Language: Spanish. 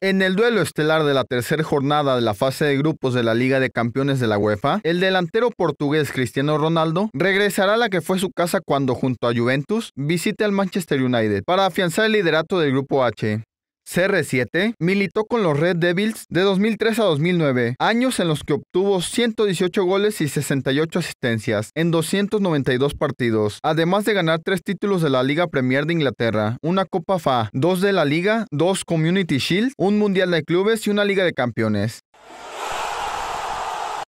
En el duelo estelar de la tercera jornada de la fase de grupos de la Liga de Campeones de la UEFA, el delantero portugués Cristiano Ronaldo regresará a la que fue su casa cuando junto a Juventus visite al Manchester United para afianzar el liderato del grupo H. CR7 militó con los Red Devils de 2003 a 2009, años en los que obtuvo 118 goles y 68 asistencias en 292 partidos, además de ganar tres títulos de la Liga Premier de Inglaterra, una Copa FA, dos de la Liga, dos Community Shield, un Mundial de Clubes y una Liga de Campeones.